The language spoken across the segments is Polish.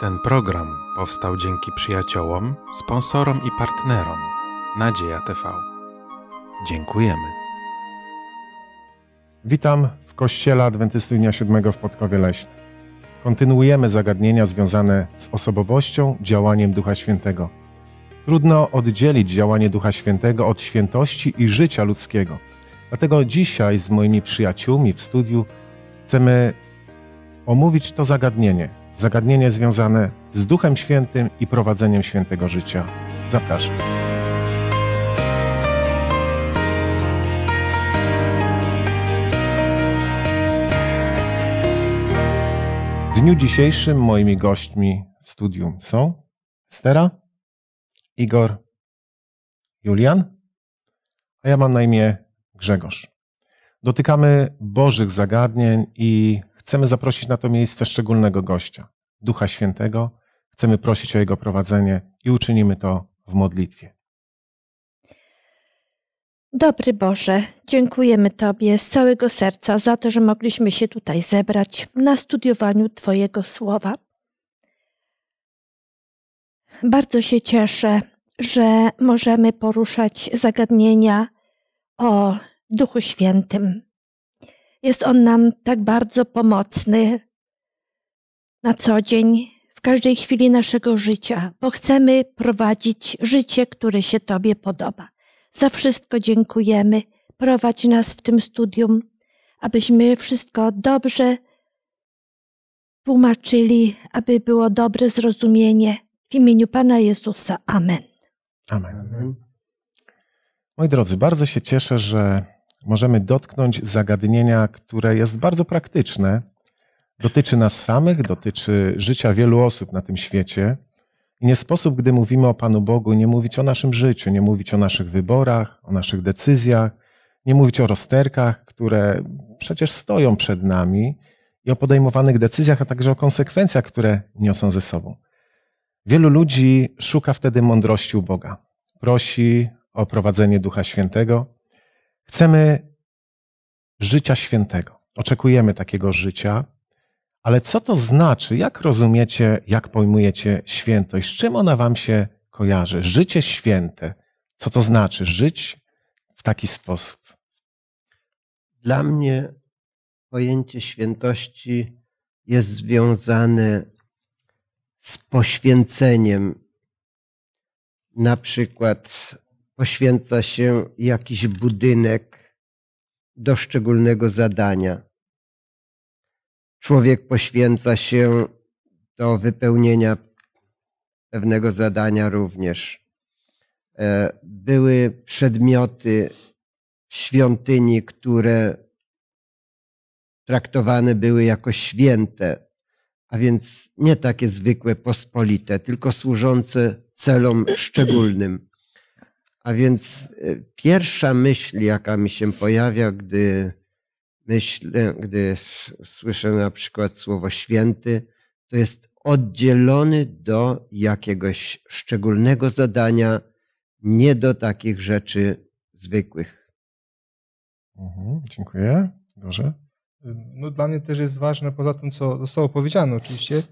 Ten program powstał dzięki przyjaciołom, sponsorom i partnerom Nadzieja TV. Dziękujemy. Witam w Kościele Adwentystów Dnia Siódmego w Podkowie Leśnej. Kontynuujemy zagadnienia związane z osobowością, działaniem Ducha Świętego. Trudno oddzielić działanie Ducha Świętego od świętości i życia ludzkiego. Dlatego dzisiaj z moimi przyjaciółmi w studiu chcemy omówić to zagadnienie – zagadnienie związane z Duchem Świętym i prowadzeniem świętego życia. Zapraszam. W dniu dzisiejszym moimi gośćmi w studium są Stera, Igor, Julian, a ja mam na imię Grzegorz. Dotykamy Bożych zagadnień i Chcemy zaprosić na to miejsce szczególnego gościa, Ducha Świętego. Chcemy prosić o Jego prowadzenie i uczynimy to w modlitwie. Dobry Boże, dziękujemy Tobie z całego serca za to, że mogliśmy się tutaj zebrać na studiowaniu Twojego słowa. Bardzo się cieszę, że możemy poruszać zagadnienia o Duchu Świętym. Jest on nam tak bardzo pomocny na co dzień, w każdej chwili naszego życia, bo chcemy prowadzić życie, które się Tobie podoba. Za wszystko dziękujemy. Prowadź nas w tym studium, abyśmy wszystko dobrze tłumaczyli, aby było dobre zrozumienie. W imieniu Pana Jezusa. Amen. Amen. Moi drodzy, bardzo się cieszę, że możemy dotknąć zagadnienia, które jest bardzo praktyczne, dotyczy nas samych, dotyczy życia wielu osób na tym świecie. I nie sposób, gdy mówimy o Panu Bogu, nie mówić o naszym życiu, nie mówić o naszych wyborach, o naszych decyzjach, nie mówić o rozterkach, które przecież stoją przed nami i o podejmowanych decyzjach, a także o konsekwencjach, które niosą ze sobą. Wielu ludzi szuka wtedy mądrości u Boga. Prosi o prowadzenie Ducha Świętego, Chcemy życia świętego. Oczekujemy takiego życia. Ale co to znaczy? Jak rozumiecie, jak pojmujecie świętość? Z czym ona wam się kojarzy? Życie święte. Co to znaczy żyć w taki sposób? Dla mnie pojęcie świętości jest związane z poświęceniem. Na przykład poświęca się jakiś budynek do szczególnego zadania. Człowiek poświęca się do wypełnienia pewnego zadania również. E, były przedmioty w świątyni, które traktowane były jako święte, a więc nie takie zwykłe, pospolite, tylko służące celom szczególnym. A więc e, pierwsza myśl, jaka mi się pojawia, gdy myślę, gdy słyszę na przykład słowo święty, to jest oddzielony do jakiegoś szczególnego zadania, nie do takich rzeczy zwykłych. Mhm, dziękuję. Dobrze. No, dla mnie też jest ważne, poza tym, co zostało powiedziane oczywiście,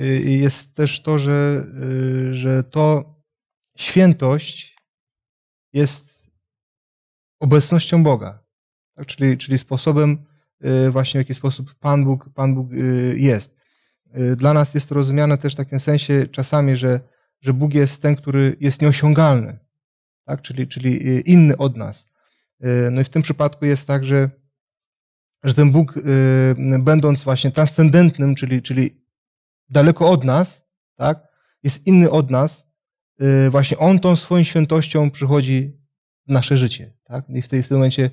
y, jest też to, że, y, że to świętość jest obecnością Boga, tak? czyli, czyli sposobem y, właśnie w jaki sposób Pan Bóg, Pan Bóg y, jest. Y, dla nas jest to rozumiane też w takim sensie czasami, że, że Bóg jest ten, który jest nieosiągalny, tak? czyli, czyli inny od nas. No i w tym przypadku jest tak, że, że ten Bóg, będąc właśnie transcendentnym, czyli, czyli daleko od nas, tak? jest inny od nas, Y, właśnie On tą swoją świętością przychodzi w nasze życie. Tak? I w, tej, tym momencie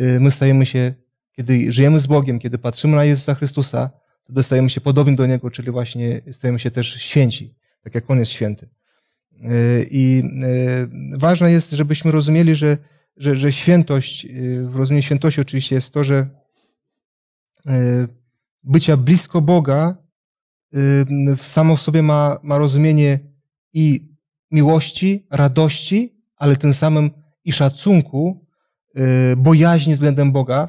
y, my stajemy się, kiedy żyjemy z Bogiem, kiedy patrzymy na Jezusa Chrystusa, to dostajemy się podobni do Niego, czyli właśnie stajemy się też święci, tak jak On jest święty. Y, I ważne jest, żebyśmy rozumieli, że, że, że świętość, w rozumieniu świętości oczywiście jest to, że bycia blisko Boga samo w sobie ma, ma rozumienie i miłości, radości, ale tym samym i szacunku, y, bojaźni względem Boga.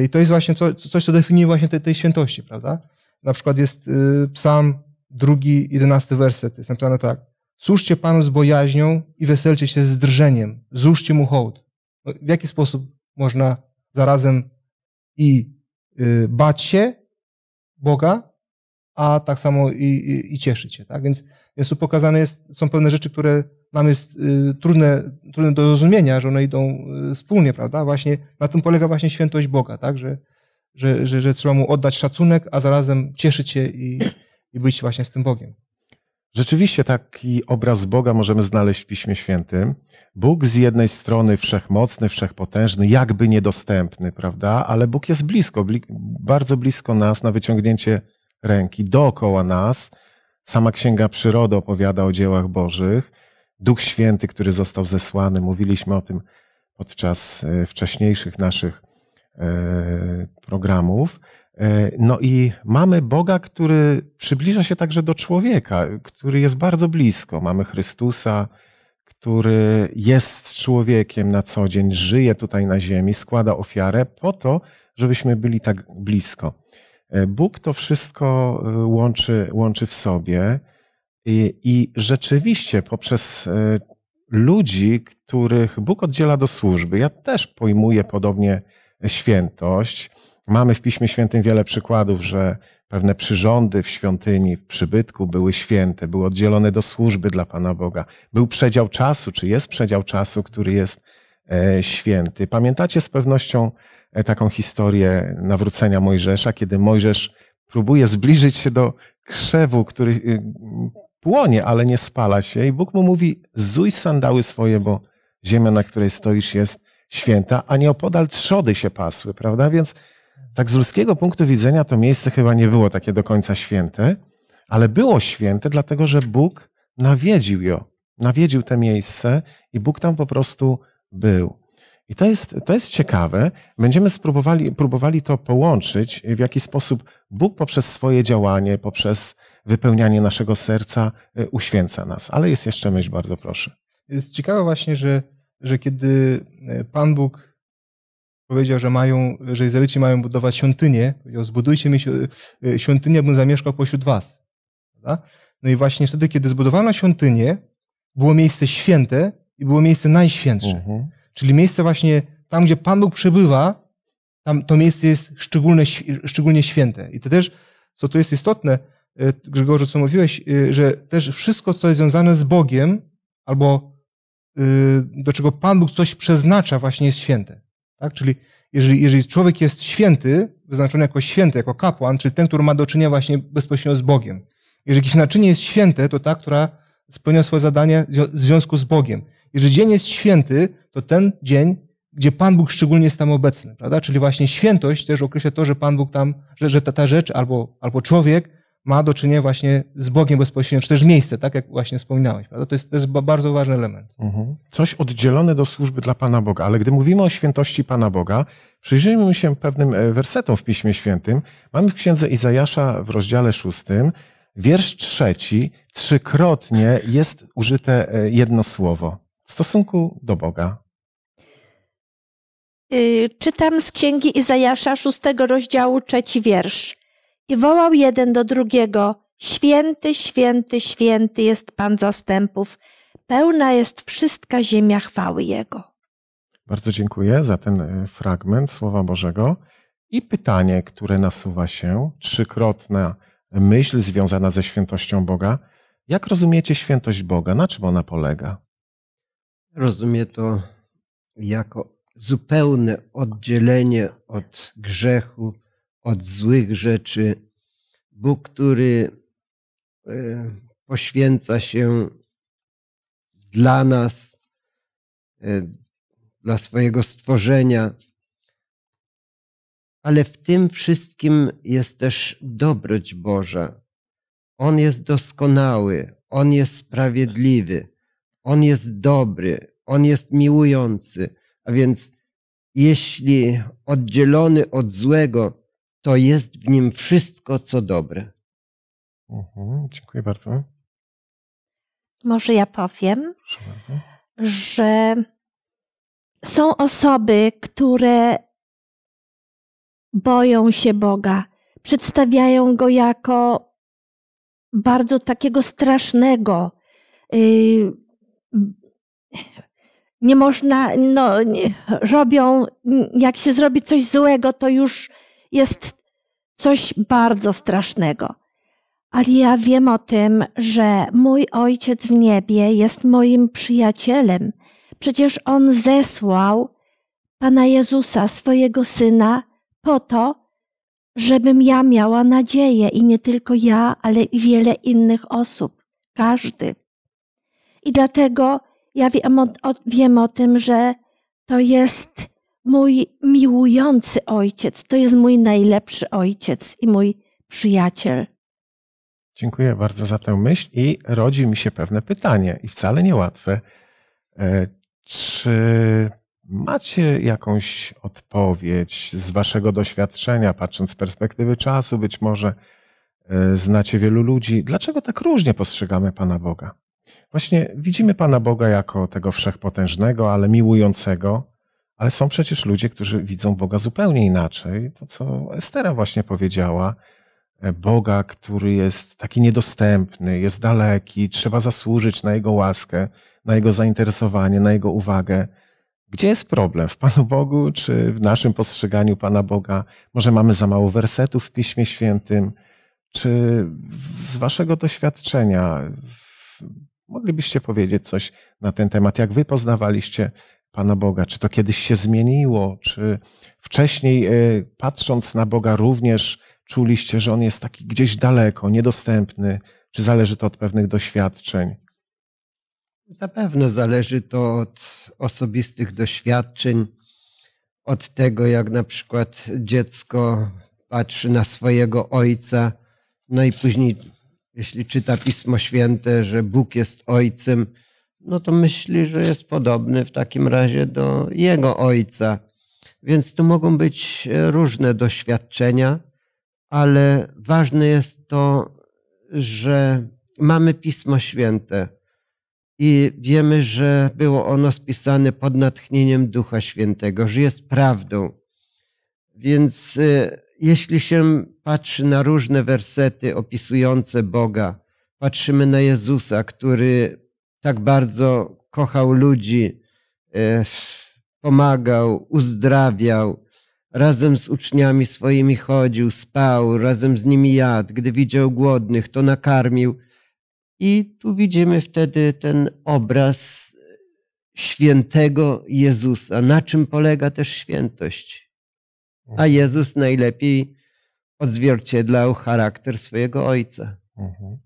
Y, I to jest właśnie coś, co definiuje właśnie tej, tej świętości, prawda? Na przykład jest y, psalm drugi, jedenasty werset, jest napisane tak. Służcie Panu z bojaźnią i weselcie się z drżeniem, złóżcie Mu hołd. No, w jaki sposób można zarazem i bać się Boga, a tak samo i, i, i cieszyć się, tak? Więc więc tu pokazane jest, są pewne rzeczy, które nam jest y, trudne, trudne do zrozumienia, że one idą y, wspólnie, prawda? Właśnie na tym polega właśnie świętość Boga, tak? Że, że, że, że trzeba mu oddać szacunek, a zarazem cieszyć się i, i być właśnie z tym Bogiem. Rzeczywiście taki obraz Boga możemy znaleźć w Piśmie Świętym. Bóg z jednej strony wszechmocny, wszechpotężny, jakby niedostępny, prawda? Ale Bóg jest blisko, bli bardzo blisko nas na wyciągnięcie ręki, dookoła nas, Sama Księga Przyrody opowiada o dziełach Bożych. Duch Święty, który został zesłany, mówiliśmy o tym podczas e, wcześniejszych naszych e, programów. E, no i mamy Boga, który przybliża się także do człowieka, który jest bardzo blisko. Mamy Chrystusa, który jest człowiekiem na co dzień, żyje tutaj na ziemi, składa ofiarę po to, żebyśmy byli tak blisko. E, Bóg to wszystko e, łączy, łączy w sobie i, i rzeczywiście poprzez e, ludzi, których Bóg oddziela do służby. Ja też pojmuję podobnie świętość. Mamy w Piśmie Świętym wiele przykładów, że pewne przyrządy w świątyni, w przybytku były święte, były oddzielone do służby dla Pana Boga. Był przedział czasu, czy jest przedział czasu, który jest święty. Pamiętacie z pewnością E, taką historię nawrócenia Mojżesza, kiedy Mojżesz próbuje zbliżyć się do krzewu, który y, płonie, ale nie spala się. I Bóg mu mówi: Zuj sandały swoje, bo ziemia, na której stoisz, jest święta, a nieopodal trzody się pasły, prawda? Więc tak z ludzkiego punktu widzenia to miejsce chyba nie było takie do końca święte, ale było święte, dlatego że Bóg nawiedził je, nawiedził to miejsce i Bóg tam po prostu był. I to jest, to jest ciekawe. Będziemy spróbowali, próbowali to połączyć, w jaki sposób Bóg poprzez swoje działanie, poprzez wypełnianie naszego serca y, uświęca nas. Ale jest jeszcze myśl, bardzo proszę. Jest ciekawe właśnie, że, że kiedy y, Pan Bóg powiedział, że mają, że Izraelici mają budować świątynię, powiedział, zbudujcie mi y, świątynię, bym zamieszkał pośród was. Prawda? No i właśnie wtedy, kiedy zbudowano świątynię, było miejsce święte i było miejsce najświętsze. Uh mhm. -huh. Czyli miejsce właśnie tam, gdzie Pan Bóg przebywa, tam to miejsce jest szczególne, szczególnie święte. I to też, co tu jest istotne, y, Grzegorzu, co mówiłeś, y, że też wszystko, co jest związane z Bogiem, albo y, do czego Pan Bóg coś przeznacza, właśnie jest święte. Tak? Czyli jeżeli, jeżeli człowiek jest święty, wyznaczony jako święty, jako kapłan, czyli ten, który ma do czynienia właśnie bezpośrednio z Bogiem. Jeżeli jakieś naczynie jest święte, to ta, która spełnia swoje zadanie w związku z Bogiem. Jeżeli dzień jest święty, to ten dzień, gdzie Pan Bóg szczególnie jest tam obecny, prawda? Czyli właśnie świętość też określa to, że Pan Bóg tam, że, że ta, ta rzecz albo, albo człowiek ma do czynienia właśnie z Bogiem bezpośrednio, czy też miejsce, tak jak właśnie wspominałeś. Prawda? To, jest, to jest bardzo ważny element. Mhm. Coś oddzielone do służby dla Pana Boga, ale gdy mówimy o świętości Pana Boga, przyjrzyjmy się pewnym e, wersetom w Piśmie Świętym. Mamy w Księdze Izajasza w rozdziale szóstym, wiersz trzeci, trzykrotnie jest użyte e, jedno słowo w stosunku do Boga? Y, czytam z księgi Izajasza, szóstego rozdziału, trzeci wiersz. I wołał jeden do drugiego: Święty, święty, święty jest Pan zastępów. Pełna jest wszystka ziemia chwały Jego. Bardzo dziękuję za ten e, fragment Słowa Bożego. I pytanie, które nasuwa się, trzykrotna myśl związana ze świętością Boga. Jak rozumiecie świętość Boga? Na czym ona polega? rozumie to jako zupełne oddzielenie od grzechu, od złych rzeczy. Bóg, który e, poświęca się dla nas, e, dla swojego stworzenia. Ale w tym wszystkim jest też dobroć Boża. On jest doskonały, On jest sprawiedliwy. On jest dobry, On jest miłujący, a więc jeśli oddzielony od złego, to jest w nim wszystko, co dobre. Mhm, dziękuję bardzo. Może ja powiem, że są osoby, które boją się Boga, przedstawiają go jako bardzo takiego strasznego, y, nie można, no, nie, robią, jak się zrobi coś złego, to już jest coś bardzo strasznego. Ale ja wiem o tym, że mój ojciec w niebie jest moim przyjacielem. Przecież on zesłał pana Jezusa, swojego syna, po to, żebym ja miała nadzieję i nie tylko ja, ale i wiele innych osób, każdy. I dlatego ja wiem o, o, wiem o tym, że to jest mój miłujący ojciec, to jest mój najlepszy ojciec i mój przyjaciel. Dziękuję bardzo za tę myśl i rodzi mi się pewne pytanie, i wcale niełatwe. E, czy macie jakąś odpowiedź z waszego doświadczenia, patrząc z perspektywy czasu, być może e, znacie wielu ludzi, dlaczego tak różnie postrzegamy Pana Boga? Właśnie widzimy Pana Boga jako tego wszechpotężnego, ale miłującego, ale są przecież ludzie, którzy widzą Boga zupełnie inaczej. To, co Estera właśnie powiedziała, e, Boga, który jest taki niedostępny, jest daleki, trzeba zasłużyć na Jego łaskę, na Jego zainteresowanie, na Jego uwagę. Gdzie jest problem? W Panu Bogu czy w naszym postrzeganiu Pana Boga? Może mamy za mało wersetów w Piśmie Świętym? Czy z Waszego doświadczenia Moglibyście powiedzieć coś na ten temat, jak wy poznawaliście Pana Boga? Czy to kiedyś się zmieniło? Czy wcześniej, e, patrząc na Boga, również czuliście, że On jest taki gdzieś daleko, niedostępny? Czy zależy to od pewnych doświadczeń? Zapewne zależy to od osobistych doświadczeń, od tego, jak na przykład dziecko patrzy na swojego ojca, no i później jeśli czyta Pismo Święte, że Bóg jest Ojcem, no to myśli, że jest podobny w takim razie do Jego Ojca. Więc tu mogą być e, różne doświadczenia, ale ważne jest to, że mamy Pismo Święte i wiemy, że było ono spisane pod natchnieniem Ducha Świętego, że jest prawdą. Więc e, jeśli się patrzy na różne wersety opisujące Boga, patrzymy na Jezusa, który tak bardzo kochał ludzi, e, pomagał, uzdrawiał, razem z uczniami swoimi chodził, spał, razem z nimi jadł, gdy widział głodnych, to nakarmił. I tu widzimy wtedy ten obraz świętego Jezusa. Na czym polega też świętość? a Jezus najlepiej odzwierciedlał charakter swojego Ojca. Mhm.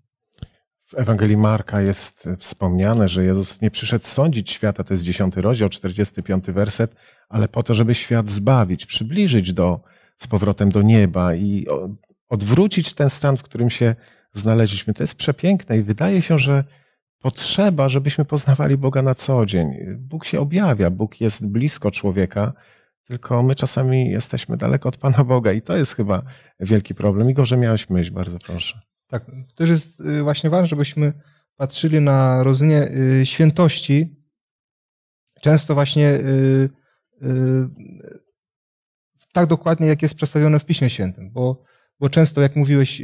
W Ewangelii Marka jest wspomniane, że Jezus nie przyszedł sądzić świata, to jest 10 rozdział, 45 werset, ale po to, żeby świat zbawić, przybliżyć do, z powrotem do nieba i odwrócić ten stan, w którym się znaleźliśmy. To jest przepiękne i wydaje się, że potrzeba, żebyśmy poznawali Boga na co dzień. Bóg się objawia, Bóg jest blisko człowieka, tylko my czasami jesteśmy daleko od Pana Boga i to jest chyba wielki problem. I że miałeś myśl, bardzo proszę. Tak, też jest y, właśnie ważne, żebyśmy patrzyli na rozumienie y, świętości. Często właśnie y, tak dokładnie, jak jest przedstawione w Piśmie Świętym, bo, bo często, jak mówiłeś,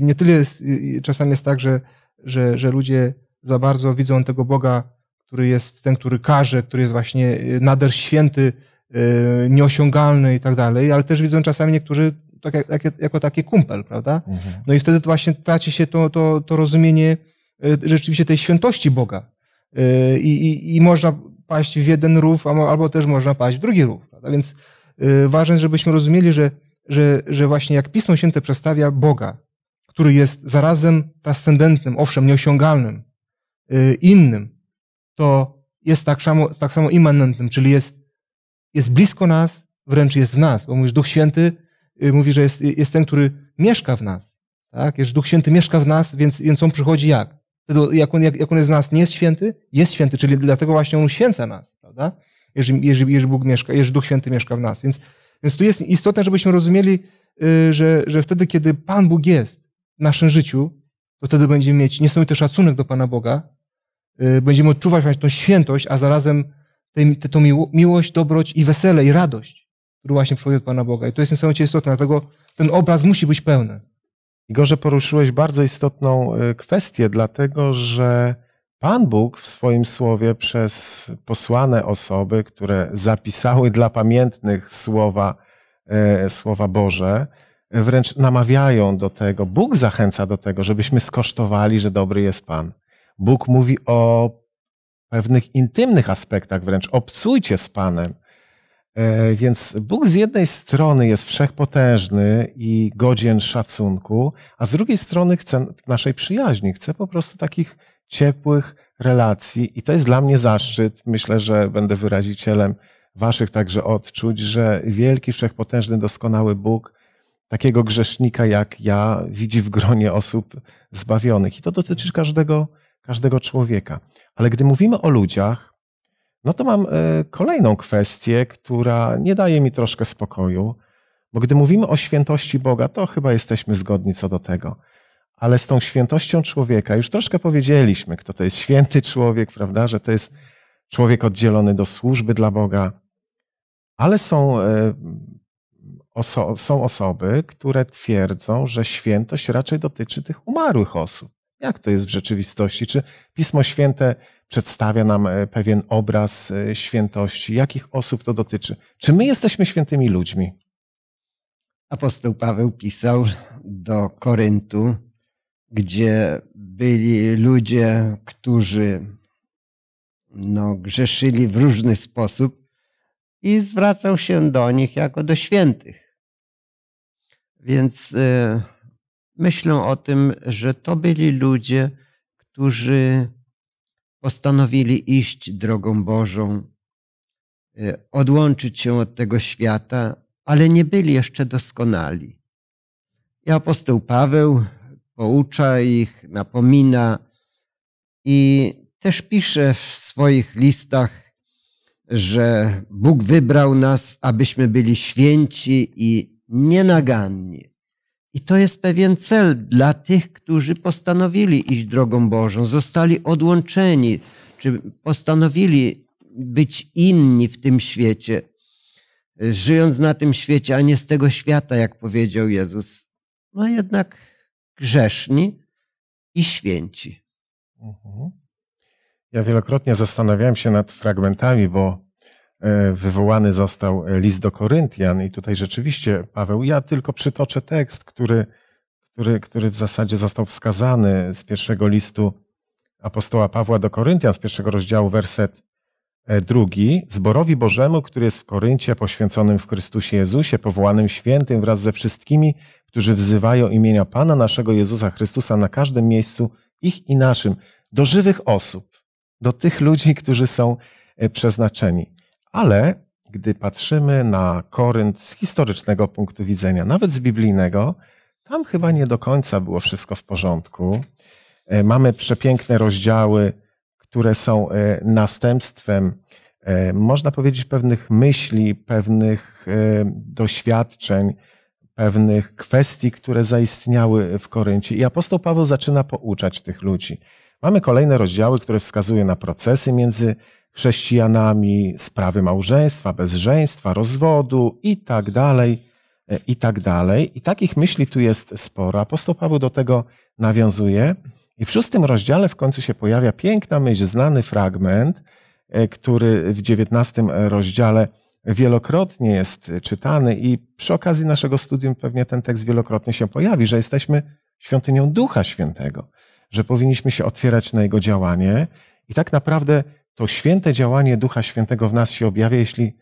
nie tyle jest, czasami jest tak, że, że, że ludzie za bardzo widzą tego Boga, który jest ten, który każe, który jest właśnie nader święty, Y, nieosiągalny i tak dalej, ale też widzą czasami niektórzy tak jak, jako taki kumpel, prawda? Mhm. No i wtedy to właśnie traci się to, to, to rozumienie y, rzeczywiście tej świętości Boga. Y, I, i, I można paść w jeden rów, albo też można paść w drugi rów. Prawda? Więc ważne, żebyśmy rozumieli, że, że, że właśnie jak Pismo Święte przedstawia Boga, który jest zarazem transcendentnym, owszem, nieosiągalnym, innym, to jest tak samo, tak samo immanentnym, czyli jest jest blisko nas, wręcz jest w nas, bo mówisz, Duch Święty y, mówi, że jest, y, jest ten, który mieszka w nas. Tak? Jest, Duch Święty mieszka w nas, więc, więc on przychodzi jak? Wtedy, jak, on, jak, jak on jest w nas, nie jest święty? Jest święty, czyli dlatego właśnie on uświęca nas, prawda? Jeżeli, jeżeli, jeżeli Bóg mieszka, jeżeli Duch Święty mieszka w nas. Więc, więc tu jest istotne, żebyśmy rozumieli, y, że, że wtedy, kiedy Pan Bóg jest w naszym życiu, to wtedy będziemy mieć niesamowity szacunek do Pana Boga, będziemy odczuwać właśnie tą świętość, a zarazem tę, tę miłość, dobroć i wesele, i radość, która właśnie przychodzi od Pana Boga. I to jest niesamowicie istotne, dlatego ten obraz musi być pełny. Igorze, poruszyłeś bardzo istotną y, kwestię, dlatego że Pan Bóg w swoim słowie przez posłane osoby, które zapisały dla pamiętnych słowa, y, słowa Boże, wręcz namawiają do tego. Bóg zachęca do tego, żebyśmy skosztowali, że dobry jest Pan. Bóg mówi o pewnych intymnych aspektach wręcz. Obcujcie z Panem. E, więc Bóg z jednej strony jest wszechpotężny i godzien szacunku, a z drugiej strony chce naszej przyjaźni, chce po prostu takich ciepłych relacji i to jest dla mnie zaszczyt. Myślę, że będę wyrazicielem waszych także odczuć, że wielki, wszechpotężny, doskonały Bóg takiego grzesznika jak ja widzi w gronie osób zbawionych. I to dotyczy każdego każdego człowieka. Ale gdy mówimy o ludziach, no to mam e, kolejną kwestię, która nie daje mi troszkę spokoju, bo gdy mówimy o świętości Boga, to chyba jesteśmy zgodni co do tego. Ale z tą świętością człowieka już troszkę powiedzieliśmy, kto to jest święty człowiek, prawda, że to jest człowiek oddzielony do służby dla Boga. Ale są, e, oso są osoby, które twierdzą, że świętość raczej dotyczy tych umarłych osób jak to jest w rzeczywistości? Czy Pismo Święte przedstawia nam e, pewien obraz e, świętości? Jakich osób to dotyczy? Czy my jesteśmy świętymi ludźmi? Apostoł Paweł pisał do Koryntu, gdzie byli ludzie, którzy no, grzeszyli w różny sposób i zwracał się do nich jako do świętych. Więc e, myślę o tym, że to byli ludzie, którzy postanowili iść drogą Bożą, e, odłączyć się od tego świata, ale nie byli jeszcze doskonali. I apostoł Paweł poucza ich, napomina i też pisze w swoich listach, że Bóg wybrał nas, abyśmy byli święci i nienaganni. I to jest pewien cel dla tych, którzy postanowili iść drogą Bożą, zostali odłączeni, czy postanowili być inni w tym świecie, żyjąc na tym świecie, a nie z tego świata, jak powiedział Jezus. No jednak grzeszni i święci. Mhm. Ja wielokrotnie zastanawiałem się nad fragmentami, bo E, wywołany został e, list do Koryntian i tutaj rzeczywiście Paweł, ja tylko przytoczę tekst, który, który, który w zasadzie został wskazany z pierwszego listu apostoła Pawła do Koryntian, z pierwszego rozdziału, werset e, drugi. Zborowi Bożemu, który jest w Koryncie, poświęconym w Chrystusie Jezusie, powołanym świętym wraz ze wszystkimi, którzy wzywają imienia Pana naszego Jezusa Chrystusa na każdym miejscu, ich i naszym, do żywych osób, do tych ludzi, którzy są przeznaczeni. Ale gdy patrzymy na Korynt z historycznego punktu widzenia, nawet z biblijnego, tam chyba nie do końca było wszystko w porządku. E, mamy przepiękne rozdziały, które są e, następstwem, e, można powiedzieć, pewnych myśli, pewnych doświadczeń, pewnych kwestii, które zaistniały w Koryncie. I apostoł Paweł zaczyna pouczać tych ludzi. Mamy kolejne rozdziały, które wskazują na procesy między chrześcijanami, sprawy małżeństwa, bezżeństwa, rozwodu i tak dalej, e, i tak dalej. I takich myśli tu jest sporo. Apostoł Paweł do tego nawiązuje. I w szóstym rozdziale w końcu się pojawia piękna myśl, znany fragment, e, który w dziewiętnastym rozdziale wielokrotnie jest czytany i przy okazji naszego studium pewnie ten tekst wielokrotnie się pojawi, że jesteśmy świątynią Ducha Świętego, że powinniśmy się otwierać na Jego działanie i tak naprawdę to święte działanie Ducha Świętego w nas się objawia, jeśli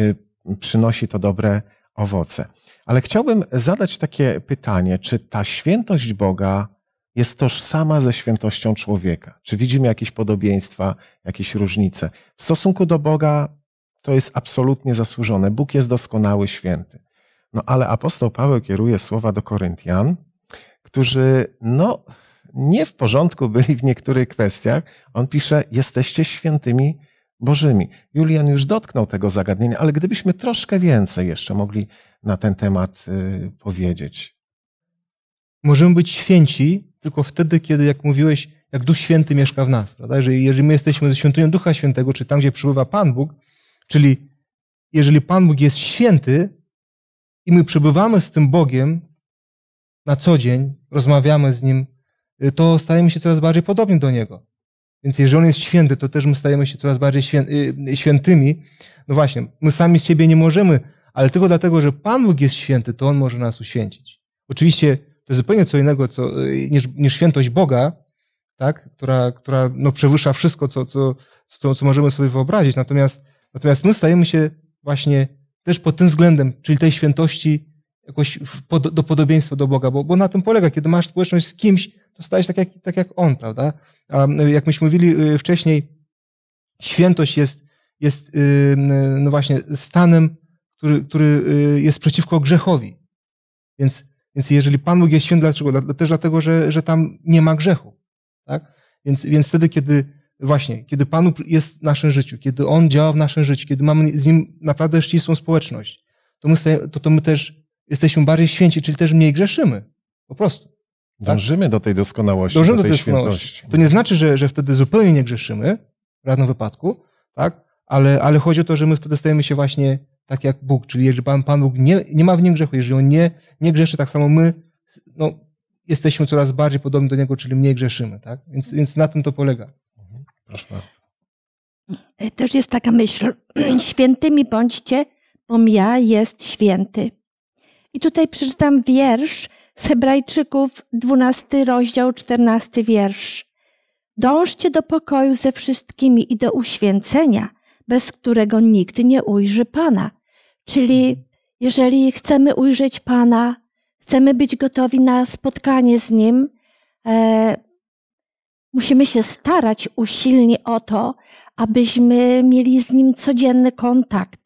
y, przynosi to dobre owoce. Ale chciałbym zadać takie pytanie, czy ta świętość Boga jest tożsama ze świętością człowieka? Czy widzimy jakieś podobieństwa, jakieś różnice? W stosunku do Boga to jest absolutnie zasłużone. Bóg jest doskonały, święty. No ale apostoł Paweł kieruje słowa do Koryntian, którzy, no, nie w porządku byli w niektórych kwestiach, on pisze, jesteście świętymi Bożymi. Julian już dotknął tego zagadnienia, ale gdybyśmy troszkę więcej jeszcze mogli na ten temat y, powiedzieć. Możemy być święci tylko wtedy, kiedy, jak mówiłeś, jak Duch Święty mieszka w nas. Prawda? Jeżeli, jeżeli my jesteśmy ze świątynią Ducha Świętego, czy tam, gdzie przybywa Pan Bóg, czyli jeżeli Pan Bóg jest święty i my przebywamy z tym Bogiem na co dzień, rozmawiamy z Nim, Y, to stajemy się coraz bardziej podobni do Niego. Więc jeżeli On jest święty, to też my stajemy się coraz bardziej y, y, świętymi. No właśnie, my sami z siebie nie możemy, ale tylko dlatego, że Pan Bóg jest święty, to On może nas uświęcić. Oczywiście to jest zupełnie co innego co, niż, niż świętość Boga, tak? która, która no, przewyższa wszystko, co, co, co, co możemy sobie wyobrazić. Natomiast, natomiast my stajemy się właśnie też pod tym względem, czyli tej świętości jakoś do podobieństwa do Boga, bo, bo na tym polega. Kiedy masz społeczność z kimś, to stajesz tak jak, tak jak On, prawda? A jak myśmy mówili y, wcześniej, świętość jest, jest y, y, no właśnie stanem, który, który jest przeciwko grzechowi. Więc, więc jeżeli Pan Bóg jest święty, dlaczego? Też dlatego, że, że tam nie ma grzechu. Tak? Więc, więc wtedy, kiedy właśnie, kiedy Pan jest w naszym życiu, kiedy On działa w naszym życiu, kiedy mamy z Nim naprawdę ścisłą społeczność, to my, to, to my też jesteśmy bardziej święci, czyli też mniej grzeszymy. Po prostu. Tak? Dążymy do tej doskonałości, Dążymy do tej, tej doskonałości. świętości. To nie znaczy, że, że wtedy zupełnie nie grzeszymy w żadnym wypadku, tak? ale, ale chodzi o to, że my wtedy stajemy się właśnie tak jak Bóg, czyli jeżeli Pan, Pan Bóg nie, nie ma w nim grzechu, jeżeli On nie, nie grzeszy, tak samo my no, jesteśmy coraz bardziej podobni do Niego, czyli mniej grzeszymy. Tak? Więc, więc na tym to polega. Proszę bardzo. E, też jest taka myśl, świętymi bądźcie, bo ja jest święty. I tutaj przeczytam wiersz z Hebrajczyków, 12 rozdział, 14 wiersz. Dążcie do pokoju ze wszystkimi i do uświęcenia, bez którego nikt nie ujrzy Pana. Czyli jeżeli chcemy ujrzeć Pana, chcemy być gotowi na spotkanie z Nim, e, musimy się starać usilnie o to, abyśmy mieli z Nim codzienny kontakt,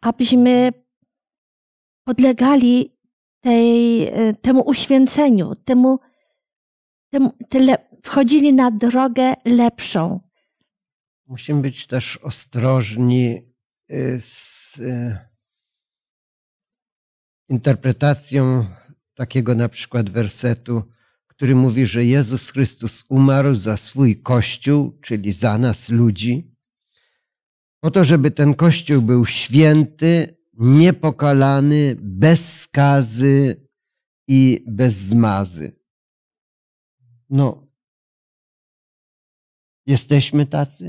abyśmy podlegali tej, e, temu uświęceniu, temu, temu tyle, wchodzili na drogę lepszą. Musimy być też ostrożni e, z e, interpretacją takiego na przykład wersetu, który mówi, że Jezus Chrystus umarł za swój Kościół, czyli za nas ludzi, po to, żeby ten Kościół był święty, niepokalany, bez skazy i bez zmazy. No, jesteśmy tacy?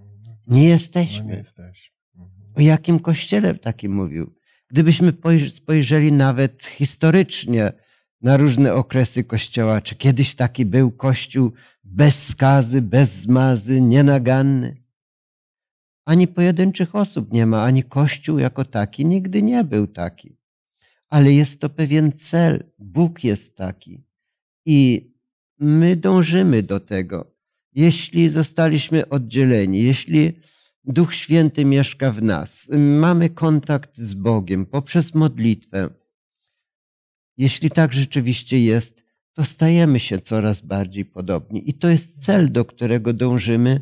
Nie no, jesteśmy. No nie jesteśmy. Mhm. O jakim kościele takim mówił? Gdybyśmy spojrzeli nawet historycznie na różne okresy kościoła, czy kiedyś taki był kościół bez skazy, bez zmazy, nienaganny? Ani pojedynczych osób nie ma, ani Kościół jako taki nigdy nie był taki. Ale jest to pewien cel. Bóg jest taki. I my dążymy do tego. Jeśli zostaliśmy oddzieleni, jeśli Duch Święty mieszka w nas, mamy kontakt z Bogiem poprzez modlitwę. Jeśli tak rzeczywiście jest, to stajemy się coraz bardziej podobni. I to jest cel, do którego dążymy,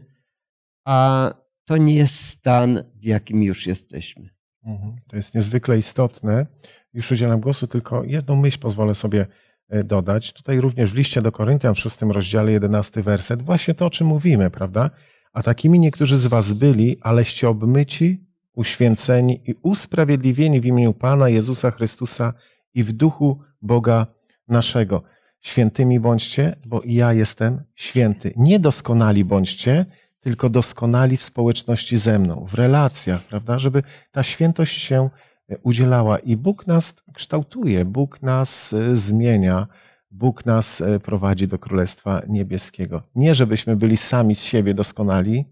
a to nie jest stan, w jakim już jesteśmy. Mhm. To jest niezwykle istotne. Już udzielam głosu, tylko jedną myśl pozwolę sobie e, dodać. Tutaj również w liście do Koryntian w szóstym rozdziale jedenasty werset, właśnie to, o czym mówimy, prawda? A takimi niektórzy z was byli, aleście obmyci, uświęceni i usprawiedliwieni w imieniu Pana Jezusa Chrystusa i w duchu Boga naszego. Świętymi bądźcie, bo ja jestem święty. Niedoskonali bądźcie, tylko doskonali w społeczności ze mną, w relacjach, prawda, żeby ta świętość się e, udzielała. I Bóg nas kształtuje, Bóg nas e, zmienia, Bóg nas e, prowadzi do Królestwa Niebieskiego. Nie, żebyśmy byli sami z siebie doskonali,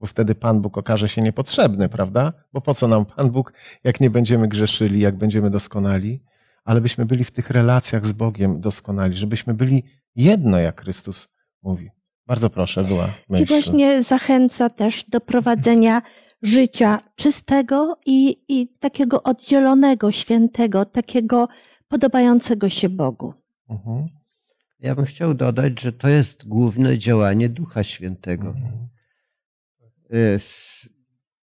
bo wtedy Pan Bóg okaże się niepotrzebny, prawda? Bo po co nam Pan Bóg, jak nie będziemy grzeszyli, jak będziemy doskonali, ale byśmy byli w tych relacjach z Bogiem doskonali, żebyśmy byli jedno, jak Chrystus mówi. Bardzo proszę, była myśl. I właśnie zachęca też do prowadzenia życia czystego i, i takiego oddzielonego, świętego, takiego podobającego się Bogu. Mhm. Ja bym chciał dodać, że to jest główne działanie Ducha Świętego. Mhm. Y, w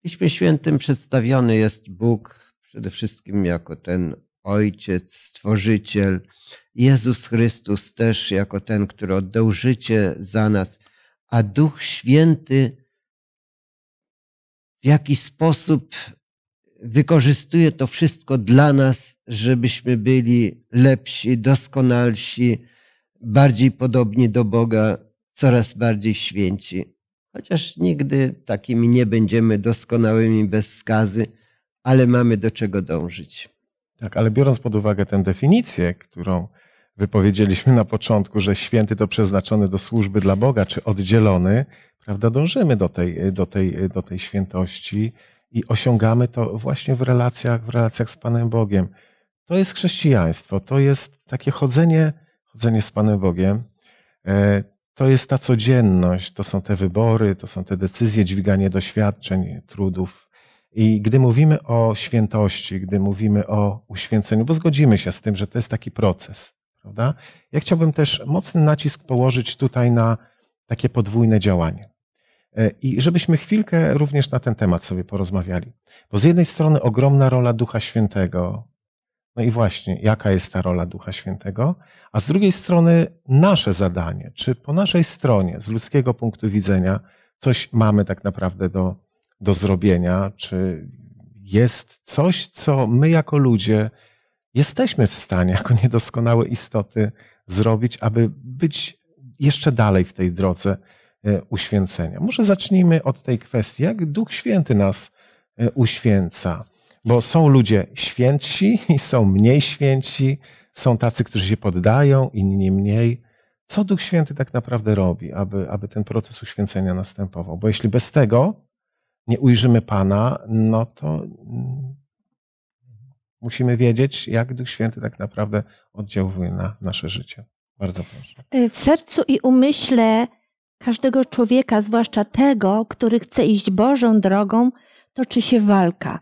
Piśmie Świętym przedstawiony jest Bóg przede wszystkim jako ten Ojciec, Stworzyciel, Jezus Chrystus też jako ten, który oddał życie za nas, a Duch Święty w jakiś sposób wykorzystuje to wszystko dla nas, żebyśmy byli lepsi, doskonalsi, bardziej podobni do Boga, coraz bardziej święci. Chociaż nigdy takimi nie będziemy doskonałymi bez skazy, ale mamy do czego dążyć. Tak, ale biorąc pod uwagę tę definicję, którą wypowiedzieliśmy na początku, że święty to przeznaczony do służby dla Boga, czy oddzielony, prawda, dążymy do tej, do tej, do tej świętości i osiągamy to właśnie w relacjach, w relacjach z Panem Bogiem. To jest chrześcijaństwo, to jest takie chodzenie, chodzenie z Panem Bogiem, e, to jest ta codzienność, to są te wybory, to są te decyzje, dźwiganie doświadczeń, trudów, i gdy mówimy o świętości, gdy mówimy o uświęceniu, bo zgodzimy się z tym, że to jest taki proces, prawda? Ja chciałbym też mocny nacisk położyć tutaj na takie podwójne działanie. E, I żebyśmy chwilkę również na ten temat sobie porozmawiali. Bo z jednej strony ogromna rola Ducha Świętego, no i właśnie, jaka jest ta rola Ducha Świętego, a z drugiej strony nasze zadanie, czy po naszej stronie, z ludzkiego punktu widzenia, coś mamy tak naprawdę do do zrobienia? Czy jest coś, co my jako ludzie jesteśmy w stanie, jako niedoskonałe istoty, zrobić, aby być jeszcze dalej w tej drodze e, uświęcenia? Może zacznijmy od tej kwestii, jak Duch Święty nas e, uświęca. Bo są ludzie święci i są mniej święci, są tacy, którzy się poddają, inni mniej co Duch Święty tak naprawdę robi, aby, aby ten proces uświęcenia następował. Bo jeśli bez tego, nie ujrzymy Pana, no to mm, musimy wiedzieć, jak Duch Święty tak naprawdę oddziałuje na nasze życie. Bardzo proszę. E, w sercu i umyśle każdego człowieka, zwłaszcza tego, który chce iść Bożą drogą, toczy się walka.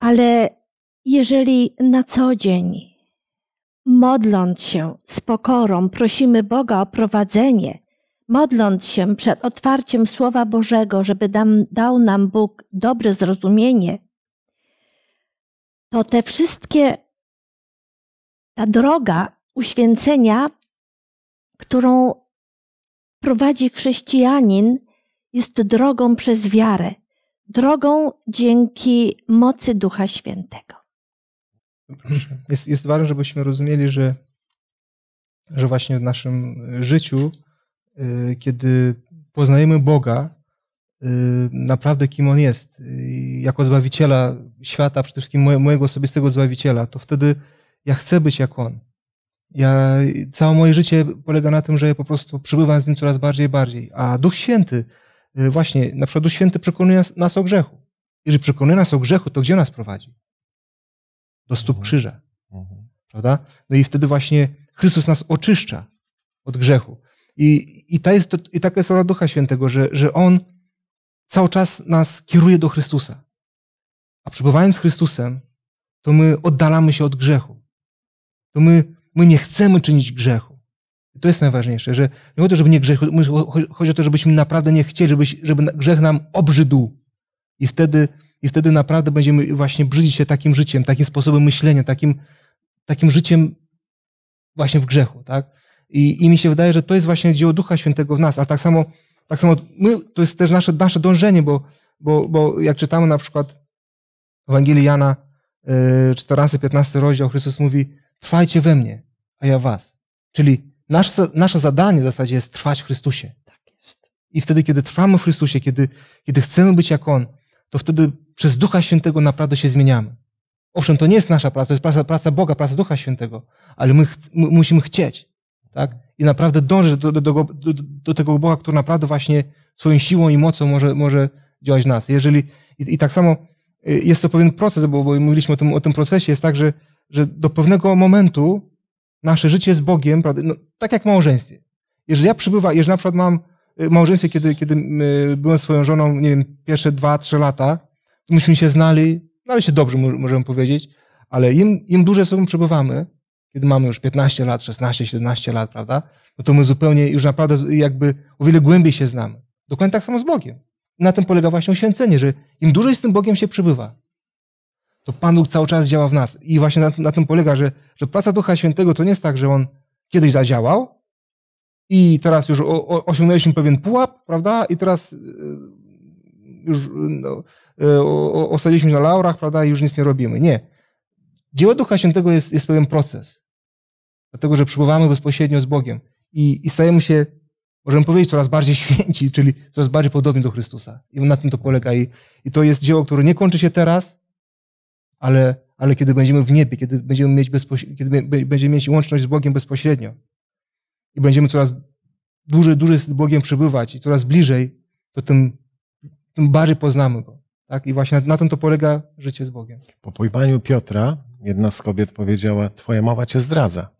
Ale jeżeli na co dzień, modląc się z pokorą, prosimy Boga o prowadzenie, Modląc się przed otwarciem Słowa Bożego, żeby dam, dał nam Bóg dobre zrozumienie, to te wszystkie, ta droga uświęcenia, którą prowadzi chrześcijanin, jest drogą przez wiarę, drogą dzięki mocy Ducha Świętego. Jest, jest ważne, żebyśmy rozumieli, że, że właśnie w naszym życiu Y, kiedy poznajemy Boga, y, naprawdę kim On jest, y, jako Zbawiciela świata, przede wszystkim mojego osobistego Zbawiciela, to wtedy ja chcę być jak On. Ja, całe moje życie polega na tym, że ja po prostu przybywam z Nim coraz bardziej i bardziej. A Duch Święty, właśnie, na przykład Duch Święty przekonuje nas, nas o grzechu. Jeżeli przekonuje nas o grzechu, to gdzie nas prowadzi? Do stóp mhm. krzyża. Mhm. Prawda? No i wtedy właśnie Chrystus nas oczyszcza od grzechu. I, i, ta jest, i taka jest rola Ducha Świętego, że, że On cały czas nas kieruje do Chrystusa. A przebywając z Chrystusem, to my oddalamy się od grzechu. To my, my nie chcemy czynić grzechu. I to jest najważniejsze, że nie chodzi o to, żeby nie grzech, chodzi o to, żebyśmy naprawdę nie chcieli, żeby, żeby grzech nam obrzydł. I wtedy, I wtedy naprawdę będziemy właśnie brzydzić się takim życiem, takim sposobem myślenia, takim, takim życiem właśnie w grzechu, tak? I, I mi się wydaje, że to jest właśnie dzieło Ducha Świętego w nas, ale tak samo, tak samo my, to jest też nasze, nasze dążenie, bo, bo, bo jak czytamy na przykład Ewangelii Jana, 14-15 e, rozdział, Chrystus mówi, trwajcie we mnie, a ja was. Czyli nasze, nasze zadanie w zasadzie jest trwać w Chrystusie. Tak jest. I wtedy, kiedy trwamy w Chrystusie, kiedy, kiedy chcemy być jak On, to wtedy przez Ducha Świętego naprawdę się zmieniamy. Owszem, to nie jest nasza praca, to jest praca, praca Boga, praca Ducha Świętego, ale my, ch- my musimy chcieć tak? I naprawdę dążyć do, do, do, do tego Boga, który naprawdę właśnie swoją siłą i mocą może, może działać w nas. Jeżeli, i, i tak samo y, jest to pewien proces, bo, bo mówiliśmy o tym, o tym procesie, jest tak, że, że do pewnego momentu nasze życie z Bogiem, prawda, no, tak jak w małżeństwie. Jeżeli ja przybywa, jeżeli na przykład mam y, małżeństwie, kiedy, kiedy y, byłem swoją żoną, nie wiem, pierwsze dwa, trzy lata, to myśmy się znali, znali no się dobrze, możemy powiedzieć, ale im, im dłużej sobą przebywamy, kiedy mamy już 15 lat, 16, 17 lat, prawda? No to my zupełnie już naprawdę jakby o wiele głębiej się znamy. Dokładnie tak samo z Bogiem. Na tym polega właśnie uświęcenie, że im dłużej z tym Bogiem się przybywa, to Pan Bóg cały czas działa w nas. I właśnie na, na tym polega, że, że praca Ducha Świętego to nie jest tak, że On kiedyś zadziałał i teraz już o, o, osiągnęliśmy pewien pułap, prawda? I teraz y, już no, y, osadziliśmy na laurach, prawda? I już nic nie robimy. Nie. Dzieło Ducha Świętego jest, jest pewien proces dlatego że przebywamy bezpośrednio z Bogiem i, i stajemy się, możemy powiedzieć, coraz bardziej święci, czyli coraz bardziej podobni do Chrystusa. I na tym to polega. I, i to jest dzieło, które nie kończy się teraz, ale, ale kiedy będziemy w niebie, kiedy będziemy, mieć kiedy będziemy mieć łączność z Bogiem bezpośrednio i będziemy coraz dłużej, dłużej z Bogiem przebywać i coraz bliżej, to tym, tym bardziej poznamy Go. Tak? I właśnie na, tym to polega życie z Bogiem. Po pojmaniu Piotra jedna z kobiet powiedziała, twoja mowa cię zdradza.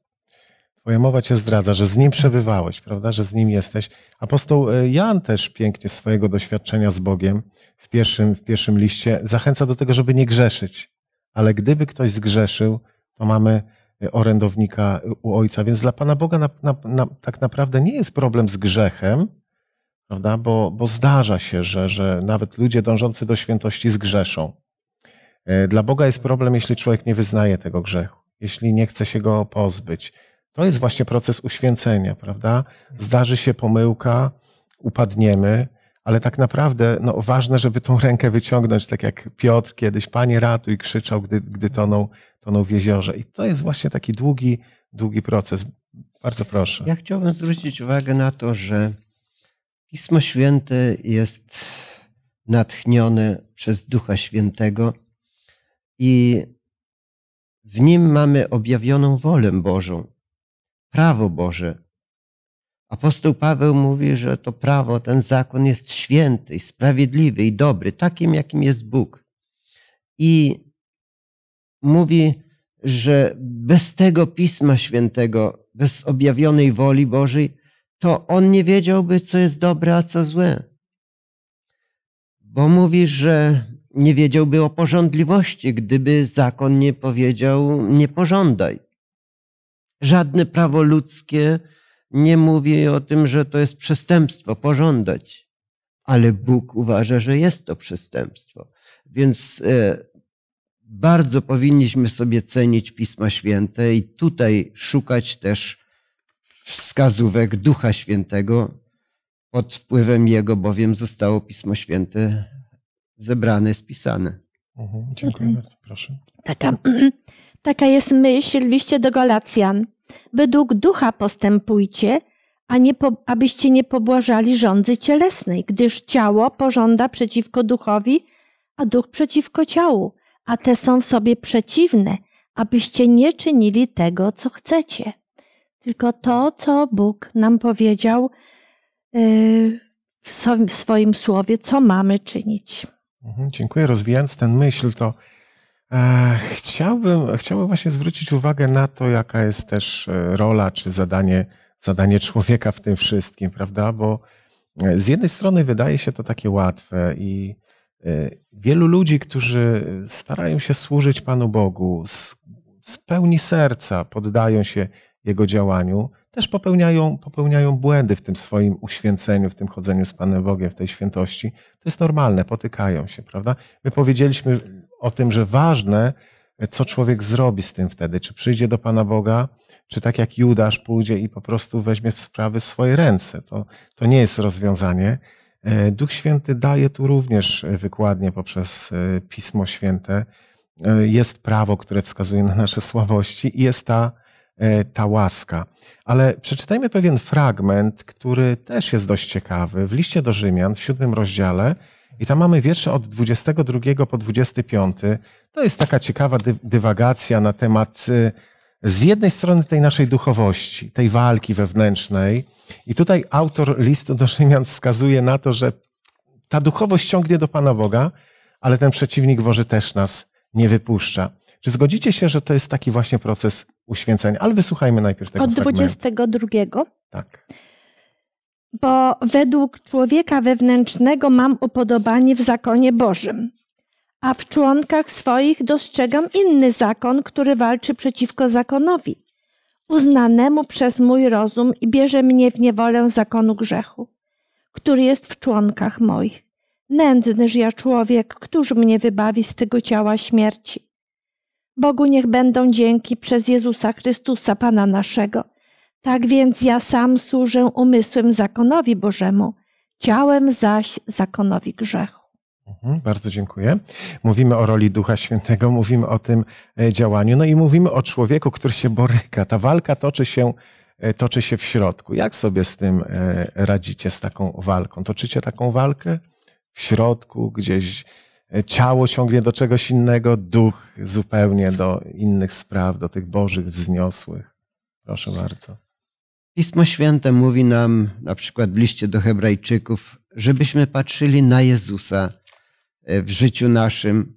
Twoja mowa cię zdradza, że z nim przebywałeś, prawda, że z nim jesteś. Apostoł e, Jan też pięknie swojego doświadczenia z Bogiem w pierwszym, w pierwszym liście zachęca do tego, żeby nie grzeszyć. Ale gdyby ktoś zgrzeszył, to mamy e, orędownika u Ojca. Więc dla Pana Boga na, na, na, tak naprawdę nie jest problem z grzechem, prawda? Bo, bo zdarza się, że, że nawet ludzie dążący do świętości zgrzeszą. E, dla Boga jest problem, jeśli człowiek nie wyznaje tego grzechu, jeśli nie chce się go pozbyć, to jest właśnie proces uświęcenia, prawda? Zdarzy się pomyłka, upadniemy, ale tak naprawdę no, ważne, żeby tą rękę wyciągnąć, tak jak Piotr kiedyś, Panie ratuj, krzyczał, gdy, gdy tonął, tonął w jeziorze. I to jest właśnie taki długi, długi proces. Bardzo proszę. Ja chciałbym zwrócić uwagę na to, że Pismo Święte jest natchnione przez Ducha Świętego i w nim mamy objawioną wolę Bożą prawo Boże. Apostoł Paweł mówi, że to prawo, ten zakon jest święty, sprawiedliwy i dobry, takim jakim jest Bóg. I mówi, że bez tego Pisma Świętego, bez objawionej woli Bożej, to on nie wiedziałby, co jest dobre, a co złe. Bo mówi, że nie wiedziałby o porządliwości, gdyby zakon nie powiedział nie pożądaj. Żadne prawo ludzkie nie mówi o tym, że to jest przestępstwo pożądać, ale Bóg uważa, że jest to przestępstwo. Więc e, bardzo powinniśmy sobie cenić Pisma Święte i tutaj szukać też wskazówek Ducha Świętego. Pod wpływem Jego bowiem zostało Pismo Święte zebrane, spisane. Mhm, dziękuję mhm. bardzo, proszę. Taka Taka jest myśl w liście do Galacjan. Według ducha postępujcie, a nie po, abyście nie pobłażali rządzy cielesnej, gdyż ciało pożąda przeciwko duchowi, a duch przeciwko ciału, a te są w sobie przeciwne, abyście nie czynili tego, co chcecie. Tylko to, co Bóg nam powiedział yy, w swoim słowie, co mamy czynić. Mhm, dziękuję. Rozwijając tę myśl, to E, chciałbym, chciałbym właśnie zwrócić uwagę na to, jaka jest też e, rola czy zadanie, zadanie człowieka w tym wszystkim, prawda? Bo e, z jednej strony wydaje się to takie łatwe i wielu ludzi, którzy starają się służyć Panu Bogu z, z pełni serca, poddają się Jego działaniu, też popełniają, popełniają błędy w tym swoim uświęceniu, w tym chodzeniu z Panem Bogiem, w tej świętości. To jest normalne, potykają się, prawda? My powiedzieliśmy o tym, że ważne, e, co człowiek zrobi z tym wtedy. Czy przyjdzie do Pana Boga, czy tak jak Judasz pójdzie i po prostu weźmie w sprawy w swoje ręce. To, to nie jest rozwiązanie. E, Duch Święty daje tu również e, wykładnie poprzez Pismo Święte. Jest prawo, które wskazuje na nasze słabości i jest ta, ta łaska. Ale przeczytajmy pewien fragment, który też jest dość ciekawy. W liście do Rzymian, w siódmym rozdziale, i tam mamy wiersze od 22 po 25. To jest taka ciekawa dywagacja na temat y, z jednej strony tej naszej duchowości, tej walki wewnętrznej. I tutaj autor listu do Rzymian wskazuje na to, że ta duchowość ciągnie do Pana Boga, ale ten przeciwnik Boży też nas nie wypuszcza. Czy zgodzicie się, że to jest taki właśnie proces uświęcenia? Ale wysłuchajmy najpierw tego Od fragmentu. 22? Tak bo według człowieka wewnętrznego mam upodobanie w zakonie Bożym, a w członkach swoich dostrzegam inny zakon, który walczy przeciwko zakonowi, uznanemu przez mój rozum i bierze mnie w niewolę zakonu grzechu, który jest w członkach moich. Nędznyż ja człowiek, któż mnie wybawi z tego ciała śmierci. Bogu niech będą dzięki przez Jezusa Chrystusa, Pana naszego – tak więc ja sam służę umysłem zakonowi Bożemu, ciałem zaś zakonowi grzechu. Mhm, bardzo dziękuję. Mówimy o roli Ducha Świętego, mówimy o tym e, działaniu, no i mówimy o człowieku, który się boryka. Ta walka toczy się, e, toczy się w środku. Jak sobie z tym e, radzicie, z taką walką? Toczycie taką walkę w środku, gdzieś ciało ciągnie do czegoś innego, duch zupełnie do innych spraw, do tych bożych, wzniosłych. Proszę bardzo. Pismo Święte mówi nam, na przykład w liście do Hebrajczyków, żebyśmy patrzyli na Jezusa e, w życiu naszym,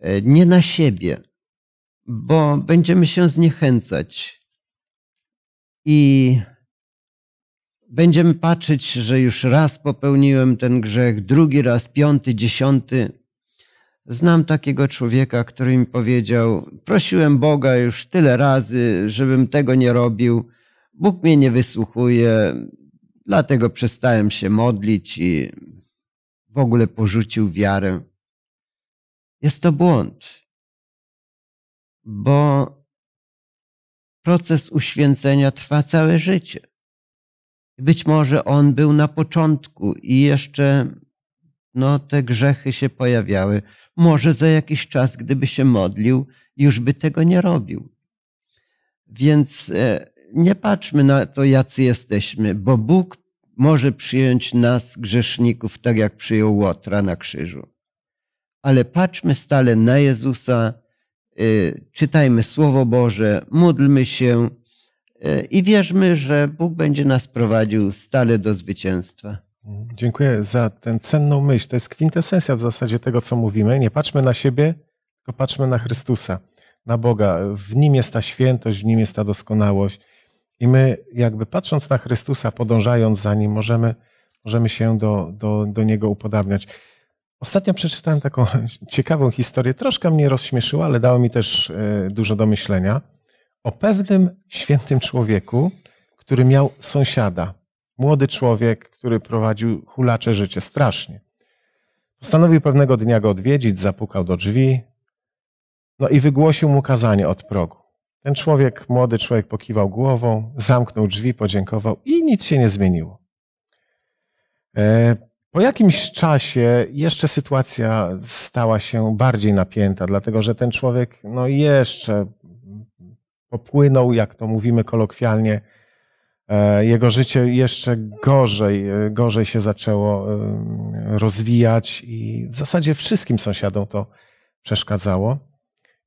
e, nie na siebie, bo będziemy się zniechęcać i będziemy patrzeć, że już raz popełniłem ten grzech, drugi raz, piąty, dziesiąty. Znam takiego człowieka, który mi powiedział: Prosiłem Boga już tyle razy, żebym tego nie robił Bóg mnie nie wysłuchuje, dlatego przestałem się modlić i w ogóle porzucił wiarę. Jest to błąd, bo proces uświęcenia trwa całe życie. Być może on był na początku i jeszcze no, te grzechy się pojawiały. Może za jakiś czas, gdyby się modlił, już by tego nie robił. Więc e, nie patrzmy na to, jacy jesteśmy, bo Bóg może przyjąć nas, grzeszników, tak jak przyjął Łotra na krzyżu. Ale patrzmy stale na Jezusa, y, czytajmy Słowo Boże, módlmy się y, i wierzmy, że Bóg będzie nas prowadził stale do zwycięstwa. Dziękuję za tę cenną myśl. To jest kwintesencja w zasadzie tego, co mówimy. Nie patrzmy na siebie, tylko patrzmy na Chrystusa, na Boga. W Nim jest ta świętość, w Nim jest ta doskonałość. I my, jakby patrząc na Chrystusa, podążając za nim, możemy, możemy się do, do, do niego upodabniać. Ostatnio przeczytałem taką ciekawą historię, troszkę mnie rozśmieszyła, ale dało mi też e, dużo do myślenia. O pewnym świętym człowieku, który miał sąsiada. Młody człowiek, który prowadził hulacze życie strasznie. Postanowił pewnego dnia go odwiedzić, zapukał do drzwi, no i wygłosił mu kazanie od progu. Ten człowiek, młody człowiek pokiwał głową, zamknął drzwi, podziękował i nic się nie zmieniło. E, po jakimś czasie jeszcze sytuacja stała się bardziej napięta, dlatego że ten człowiek no jeszcze popłynął, jak to mówimy kolokwialnie. E, jego życie jeszcze gorzej, e, gorzej się zaczęło rozwijać i w zasadzie wszystkim sąsiadom to przeszkadzało.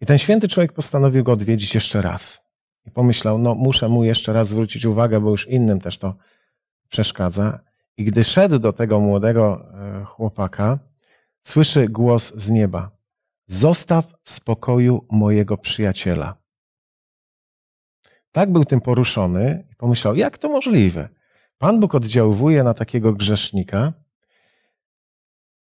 I ten święty człowiek postanowił go odwiedzić jeszcze raz. I pomyślał, no muszę mu jeszcze raz zwrócić uwagę, bo już innym też to przeszkadza. I gdy szedł do tego młodego e, chłopaka, słyszy głos z nieba: Zostaw w spokoju mojego przyjaciela. Tak był tym poruszony i pomyślał: Jak to możliwe? Pan Bóg oddziałuje na takiego grzesznika,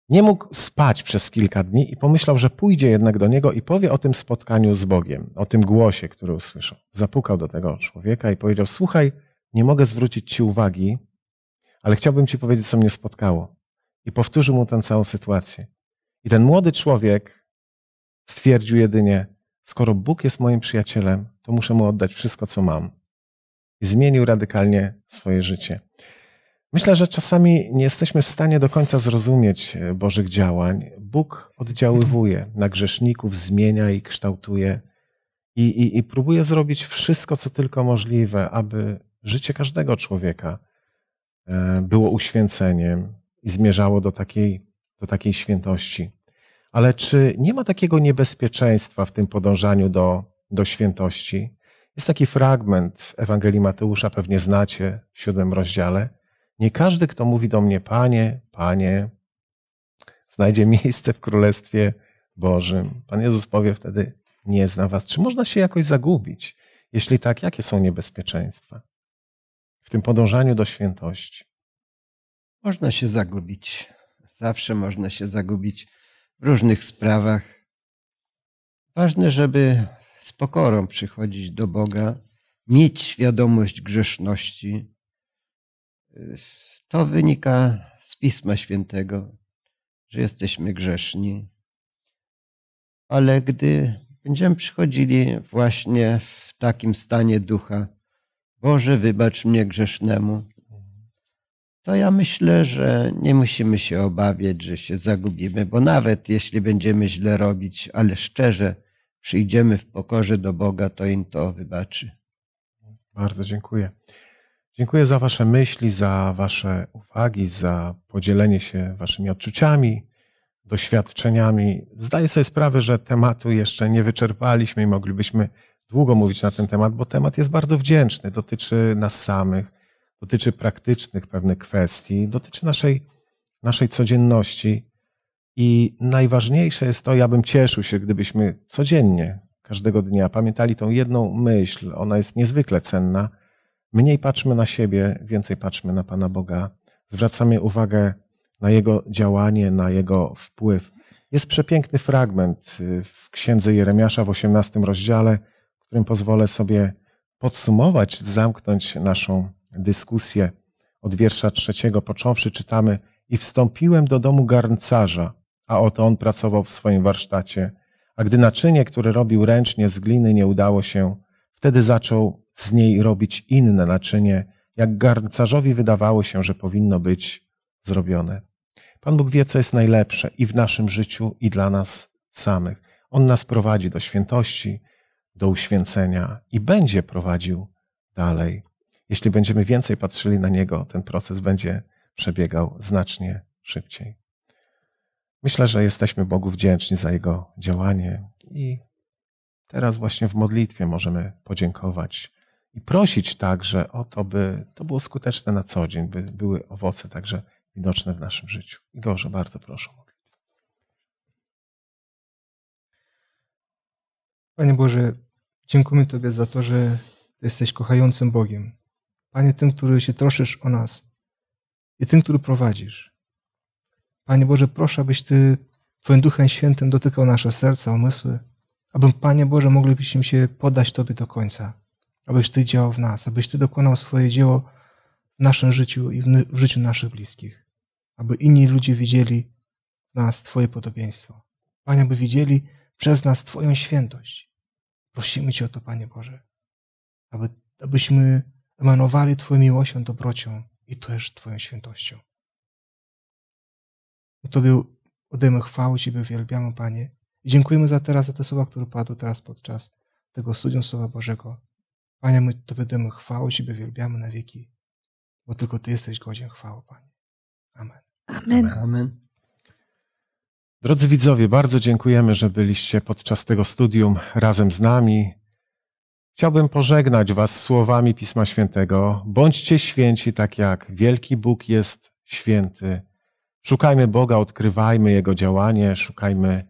nie mógł spać przez kilka dni i pomyślał, że pójdzie jednak do niego i powie o tym spotkaniu z Bogiem, o tym głosie, który usłyszał. Zapukał do tego człowieka i powiedział: Słuchaj, nie mogę zwrócić ci uwagi, ale chciałbym ci powiedzieć, co mnie spotkało. I powtórzył mu tę całą sytuację. I ten młody człowiek stwierdził jedynie: Skoro Bóg jest moim przyjacielem, to muszę mu oddać wszystko, co mam. I zmienił radykalnie swoje życie. Myślę, że czasami nie jesteśmy w stanie do końca zrozumieć e, Bożych działań. Bóg oddziaływuje na grzeszników, zmienia i kształtuje i, i, i próbuje zrobić wszystko, co tylko możliwe, aby życie każdego człowieka e, było uświęceniem i zmierzało do takiej, do takiej świętości. Ale czy nie ma takiego niebezpieczeństwa w tym podążaniu do, do świętości? Jest taki fragment w Ewangelii Mateusza, pewnie znacie, w siódmym rozdziale, nie każdy, kto mówi do mnie, Panie, Panie, znajdzie miejsce w Królestwie Bożym. Pan Jezus powie wtedy, nie zna was. Czy można się jakoś zagubić? Jeśli tak, jakie są niebezpieczeństwa w tym podążaniu do świętości? Można się zagubić. Zawsze można się zagubić w różnych sprawach. Ważne, żeby z pokorą przychodzić do Boga, mieć świadomość grzeszności, to wynika z Pisma Świętego, że jesteśmy grzeszni. Ale gdy będziemy przychodzili właśnie w takim stanie ducha, Boże, wybacz mnie grzesznemu, to ja myślę, że nie musimy się obawiać, że się zagubimy, bo nawet jeśli będziemy źle robić, ale szczerze przyjdziemy w pokorze do Boga, to im to wybaczy. Bardzo dziękuję. Dziękuję za Wasze myśli, za Wasze uwagi, za podzielenie się Waszymi odczuciami, doświadczeniami. Zdaję sobie sprawę, że tematu jeszcze nie wyczerpaliśmy i moglibyśmy długo mówić na ten temat, bo temat jest bardzo wdzięczny. Dotyczy nas samych, dotyczy praktycznych pewnych kwestii, dotyczy naszej, naszej codzienności. I najważniejsze jest to, ja bym cieszył się, gdybyśmy codziennie, każdego dnia pamiętali tą jedną myśl. Ona jest niezwykle cenna Mniej patrzmy na siebie, więcej patrzmy na Pana Boga. Zwracamy uwagę na Jego działanie, na Jego wpływ. Jest przepiękny fragment y, w księdze Jeremiasza w 18 rozdziale, którym pozwolę sobie podsumować, zamknąć naszą dyskusję. Od wiersza trzeciego począwszy czytamy: I wstąpiłem do domu garncarza, a oto on pracował w swoim warsztacie. A gdy naczynie, które robił ręcznie z gliny, nie udało się, wtedy zaczął z niej robić inne naczynie, jak garncarzowi wydawało się, że powinno być zrobione. Pan Bóg wie, co jest najlepsze i w naszym życiu, i dla nas samych. On nas prowadzi do świętości, do uświęcenia i będzie prowadził dalej. Jeśli będziemy więcej patrzyli na Niego, ten proces będzie przebiegał znacznie szybciej. Myślę, że jesteśmy Bogu wdzięczni za Jego działanie i teraz właśnie w modlitwie możemy podziękować i prosić także o to, by to było skuteczne na co dzień, by były owoce także widoczne w naszym życiu. Igorze, bardzo proszę. Panie Boże, dziękujemy Tobie za to, że Ty jesteś kochającym Bogiem. Panie, tym, który się troszysz o nas i tym, który prowadzisz. Panie Boże, proszę, abyś Ty Twoim Duchem Świętym dotykał nasze serca, umysły, abym, Panie Boże, moglibyśmy się podać Tobie do końca abyś Ty działał w nas, abyś Ty dokonał swoje dzieło w naszym życiu i w życiu naszych bliskich, aby inni ludzie widzieli w nas Twoje podobieństwo. Panie, aby widzieli przez nas Twoją świętość. Prosimy Cię o to, Panie Boże, aby, abyśmy emanowali Twoją miłością, dobrocią i też Twoją świętością. O Tobie oddajemy chwałę, Ciebie wielbiamy, Panie. I dziękujemy za teraz, za te słowa, które padły teraz podczas tego studium Słowa Bożego. Panie, my to będziemy chwały Ciebie wielbiamy na wieki, bo tylko Ty jesteś godzien chwały, Panie. Amen. Amen. Amen. Drodzy widzowie, bardzo dziękujemy, że byliście podczas tego studium razem z nami. Chciałbym pożegnać Was słowami Pisma Świętego. Bądźcie święci tak jak wielki Bóg jest święty. Szukajmy Boga, odkrywajmy Jego działanie, szukajmy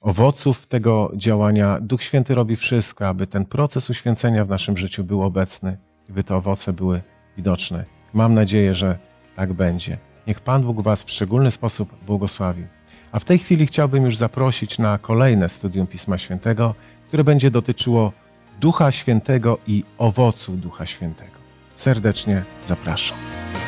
owoców tego działania. Duch Święty robi wszystko, aby ten proces uświęcenia w naszym życiu był obecny by te owoce były widoczne. Mam nadzieję, że tak będzie. Niech Pan Bóg Was w szczególny sposób błogosławi. A w tej chwili chciałbym już zaprosić na kolejne studium Pisma Świętego, które będzie dotyczyło Ducha Świętego i owoców Ducha Świętego. Serdecznie zapraszam.